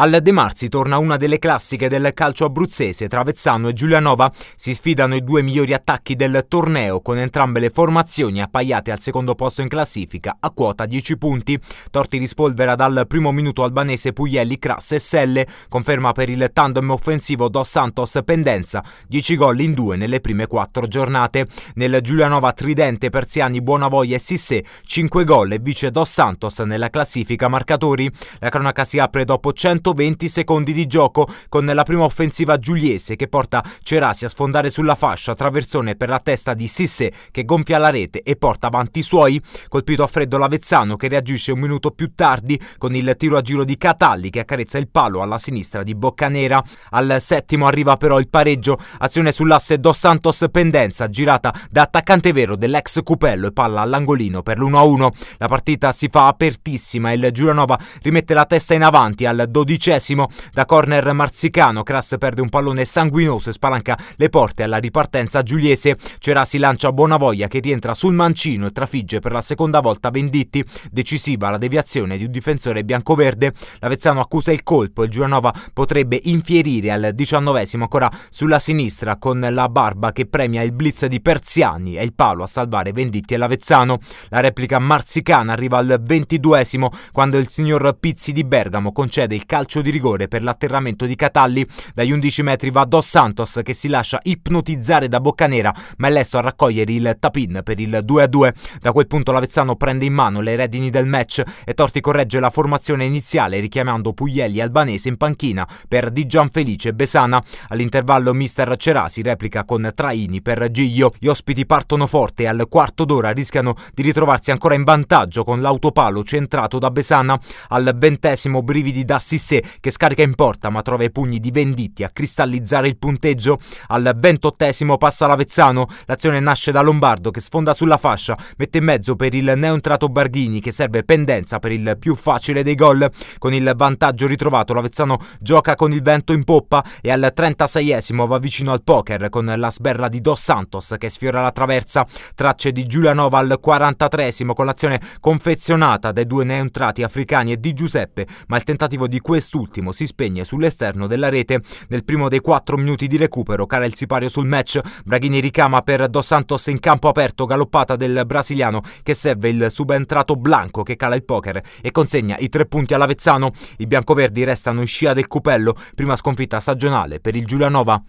Al De Marzi torna una delle classiche del calcio abruzzese, Travezzano e Giulianova si sfidano i due migliori attacchi del torneo con entrambe le formazioni appaiate al secondo posto in classifica a quota 10 punti. Torti rispolvera dal primo minuto albanese Puglielli, Crass e Selle, conferma per il tandem offensivo Dos Santos Pendenza, 10 gol in due nelle prime 4 giornate. Nel Giulianova Tridente Persiani, Buonavoglia e Sissé, 5 gol e vice Dos Santos nella classifica marcatori. La cronaca si apre dopo 100 120 secondi di gioco con la prima offensiva giuliese che porta Cerasi a sfondare sulla fascia traversone per la testa di Sisse che gonfia la rete e porta avanti i suoi, colpito a freddo l'Avezzano che reagisce un minuto più tardi con il tiro a giro di Catalli che accarezza il palo alla sinistra di Boccanera. Al settimo arriva però il pareggio, azione sull'asse Dos Santos Pendenza girata da attaccante vero dell'ex Cupello e palla all'angolino per l'1-1. La partita si fa apertissima, e il Giuranova rimette la testa in avanti al 12 dodicesimo. Da corner marzicano, Crass perde un pallone sanguinoso e spalanca le porte alla ripartenza giuliese. Cerasi lancia Buonavoglia che rientra sul mancino e trafigge per la seconda volta Venditti. Decisiva la deviazione di un difensore biancoverde. L'Avezzano accusa il colpo e Giulianova potrebbe infierire al diciannovesimo ancora sulla sinistra con la barba che premia il blitz di Persiani e il palo a salvare Venditti e l'Avezzano. La replica marzicana arriva al ventiduesimo quando il signor Pizzi di Bergamo concede il calcio calcio di rigore per l'atterramento di Catalli. Dagli 11 metri va Dos Santos che si lascia ipnotizzare da Boccanera, ma è lesto a raccogliere il tapin per il 2-2. Da quel punto l'Avezzano prende in mano le redini del match e Torti corregge la formazione iniziale richiamando Puglielli e Albanese in panchina per Di Gianfelice Besana. All'intervallo mister Cerasi replica con Traini per Giglio. Gli ospiti partono forte e al quarto d'ora rischiano di ritrovarsi ancora in vantaggio con l'autopalo centrato da Besana. Al ventesimo brividi da Sissè Conte che scarica in porta ma trova i pugni di Venditti a cristallizzare il punteggio. Al ventottesimo passa l'Avezzano, l'azione nasce da Lombardo che sfonda sulla fascia, mette in mezzo per il neontrato Barghini che serve pendenza per il più facile dei gol. Con il vantaggio ritrovato l'Avezzano gioca con il vento in poppa e al 36esimo va vicino al poker con la sberla di Dos Santos che sfiora la traversa. Tracce di Giulianova al 43esimo con l'azione confezionata dai due neontrati africani e di Giuseppe, ma il tentativo di questo Quest'ultimo si spegne sull'esterno della rete. Nel primo dei quattro minuti di recupero cala il sipario sul match. Braghini ricama per Dos Santos in campo aperto, galoppata del brasiliano che serve il subentrato Blanco che cala il poker e consegna i tre punti all'Avezzano. I biancoverdi restano in scia del cupello, prima sconfitta stagionale per il Giulianova.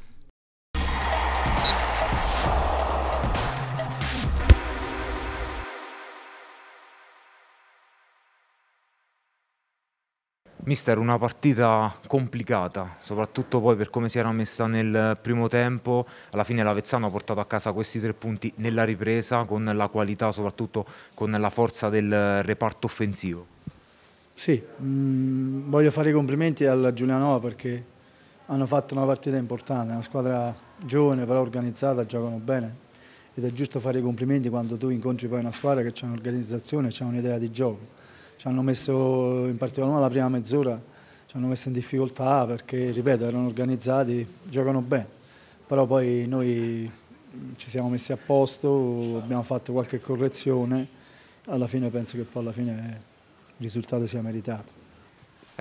Mister, una partita complicata, soprattutto poi per come si era messa nel primo tempo. Alla fine l'Avezzano ha portato a casa questi tre punti nella ripresa, con la qualità, soprattutto con la forza del reparto offensivo. Sì, mh, mm, voglio fare i complimenti al Giulianova perché hanno fatto una partita importante, una squadra giovane però organizzata, giocano bene ed è giusto fare i complimenti quando tu incontri poi una squadra che ha un'organizzazione, ha un'idea di gioco ci hanno messo in particolare la prima mezz'ora, ci hanno messo in difficoltà perché, ripeto, erano organizzati, giocano bene, però poi noi mm, ci siamo messi a posto, abbiamo fatto qualche correzione, alla fine penso che poi alla fine il risultato sia meritato.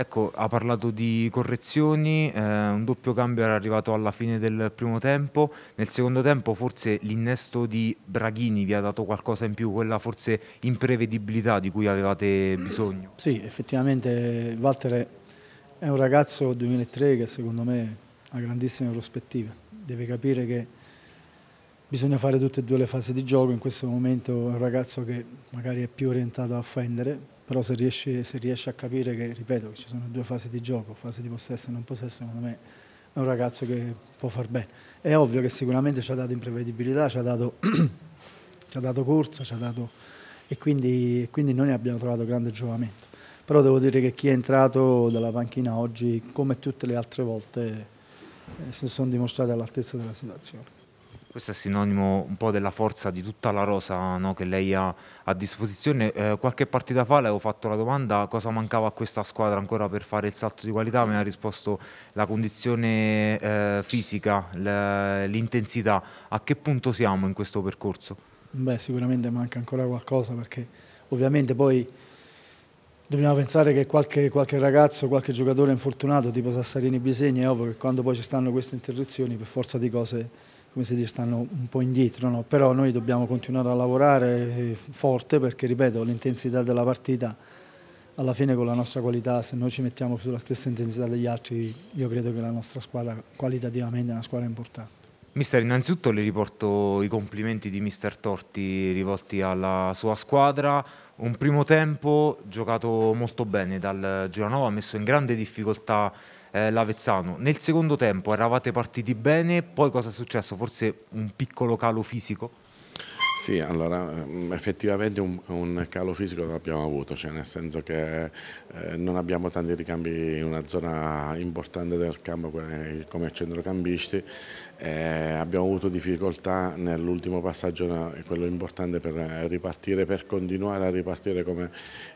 Ecco, ha parlato di correzioni, eh, un doppio cambio era arrivato alla fine del primo tempo, nel secondo tempo forse l'innesto di Braghini vi ha dato qualcosa in più, quella forse imprevedibilità di cui avevate bisogno. Sì, effettivamente Walter è un ragazzo 2003 che secondo me ha grandissime prospettive, deve capire che bisogna fare tutte e due le fasi di gioco, in questo momento è un ragazzo che magari è più orientato a offendere, però se riesci, se riesci, a capire che, ripeto, ci sono due fasi di gioco, fase di possesso e non possesso, secondo me è un ragazzo che può far bene. È ovvio che sicuramente ci ha dato imprevedibilità, ci ha dato, ci ha dato corsa, ci ha dato, e quindi, quindi noi abbiamo trovato grande giovamento. Però devo dire che chi è entrato dalla panchina oggi, come tutte le altre volte, eh, si sono dimostrati all'altezza della situazione questo è sinonimo un po' della forza di tutta la rosa no, che lei ha a disposizione. Eh, qualche partita fa le avevo fatto la domanda cosa mancava a questa squadra ancora per fare il salto di qualità, mi ha risposto la condizione eh, fisica, l'intensità. A che punto siamo in questo percorso? Beh, sicuramente manca ancora qualcosa perché ovviamente poi dobbiamo pensare che qualche, qualche, ragazzo, qualche giocatore infortunato tipo Sassarini e Bisegni è ovvio che quando poi ci stanno queste interruzioni per forza di cose come si dice, stanno un po' indietro, no? però noi dobbiamo continuare a lavorare eh, forte perché, ripeto, l'intensità della partita alla fine con la nostra qualità, se noi ci mettiamo sulla stessa intensità degli altri, io credo che la nostra squadra qualitativamente è una squadra importante. Mister, innanzitutto le riporto i complimenti di Mister Torti rivolti alla sua squadra. Un primo tempo giocato molto bene dal Giranova, ha messo in grande difficoltà eh, l'Avezzano. Nel secondo tempo eravate partiti bene, poi cosa è successo? Forse un piccolo calo fisico? Sì, allora ehm, effettivamente un, un calo fisico l'abbiamo avuto, cioè nel senso che eh, non abbiamo tanti ricambi in una zona importante del campo come centrocampisti, eh, abbiamo avuto difficoltà nell'ultimo passaggio, quello importante per eh, ripartire, per continuare a ripartire come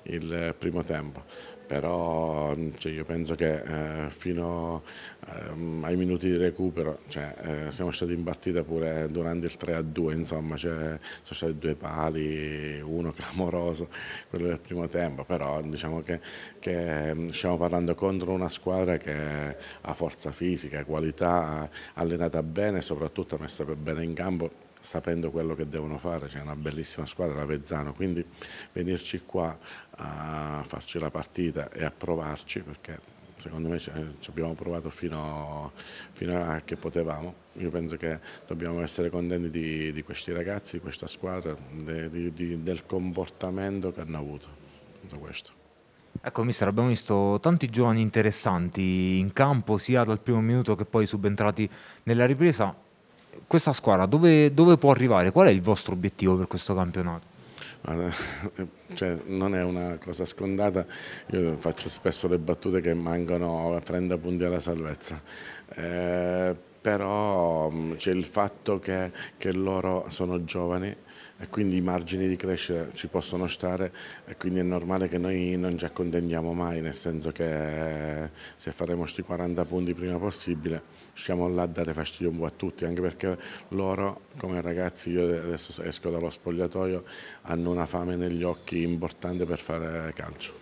il eh, primo tempo però mm, cioè, io penso che eh, fino ehm, ai minuti di recupero cioè, eh, siamo stati in partita pure durante il 3-2, a insomma cioè, sono stati due pali, uno clamoroso, quello del primo tempo, però diciamo che, che mm, stiamo parlando contro una squadra che ha forza fisica, qualità, allenata bene e soprattutto messa bene in campo sapendo quello che devono fare, c'è una bellissima squadra Vezzano, quindi venirci qua a farci la partita e a provarci perché secondo me ci abbiamo provato fino, fino, a che potevamo. Io penso che dobbiamo essere contenti di, di questi ragazzi, di questa squadra, di, di, del comportamento che hanno avuto. Penso questo. Ecco mister, abbiamo visto tanti giovani interessanti in campo sia dal primo minuto che poi subentrati nella ripresa questa squadra dove, dove, può arrivare? Qual è il vostro obiettivo per questo campionato? Cioè, non è una cosa scondata, io faccio spesso le battute che mancano 30 punti alla salvezza. Eh, però c'è il fatto che, che loro sono giovani, e quindi i margini di crescita ci possono stare e quindi è normale che noi non ci accontentiamo mai, nel senso che eh, se faremo questi 40 punti prima possibile stiamo là a dare fastidio un po' a tutti, anche perché loro come ragazzi, io adesso esco dallo spogliatoio, hanno una fame negli occhi importante per fare calcio.